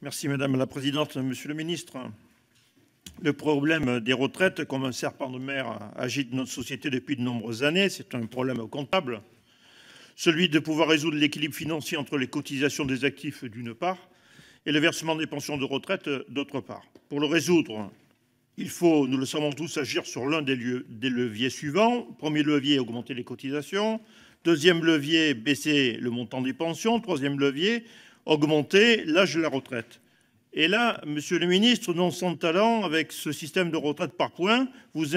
Merci Madame la Présidente, Monsieur le Ministre. Le problème des retraites, comme un serpent de mer, agite notre société depuis de nombreuses années. C'est un problème comptable. Celui de pouvoir résoudre l'équilibre financier entre les cotisations des actifs d'une part et le versement des pensions de retraite d'autre part. Pour le résoudre, il faut, nous le savons tous, agir sur l'un des, des, leviers suivants. Premier levier, augmenter les cotisations. Deuxième levier, baisser le montant des pensions. Troisième levier, augmenter l'âge de la retraite. Et là, Monsieur le ministre, dans son talent, avec ce système de retraite par points, vous,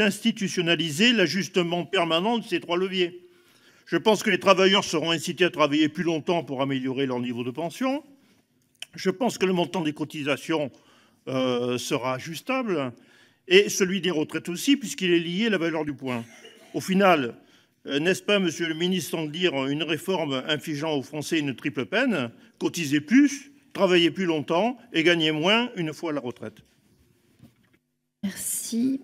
institutionnalisez l'ajustement permanent de ces trois leviers. Je pense que les travailleurs seront incités à travailler plus longtemps pour améliorer leur niveau de pension. Je pense que le montant des cotisations euh, sera ajustable, et celui des retraites aussi, puisqu'il est lié à la valeur du point. Au final, euh, n'est-ce pas, monsieur le ministre, sans dire, une réforme infligeant aux Français une triple peine Cotiser plus, travailler plus longtemps et gagner moins une fois la retraite. Merci.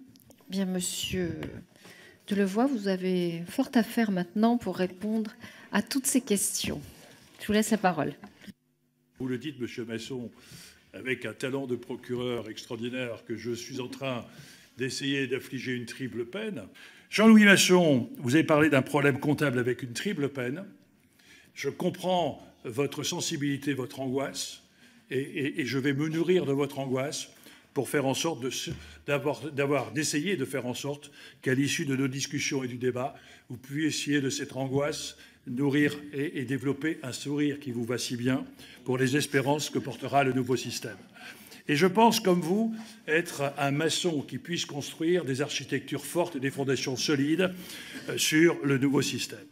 Bien, monsieur Delevoye, vous avez fort à faire maintenant pour répondre à toutes ces questions. Je vous laisse la parole. Vous le dites, monsieur Masson, avec un talent de procureur extraordinaire que je suis en train d'essayer d'affliger une triple peine. Jean-Louis Masson, vous avez parlé d'un problème comptable avec une triple peine. Je comprends votre sensibilité, votre angoisse, et, je vais me nourrir de votre angoisse pour faire en sorte d'essayer de faire en sorte qu'à l'issue de nos discussions et du débat, vous puissiez de cette angoisse nourrir et, développer un sourire qui vous va si bien pour les espérances que portera le nouveau système. Et je pense, comme vous, être un maçon qui puisse construire des architectures fortes et des fondations solides euh, sur le nouveau système.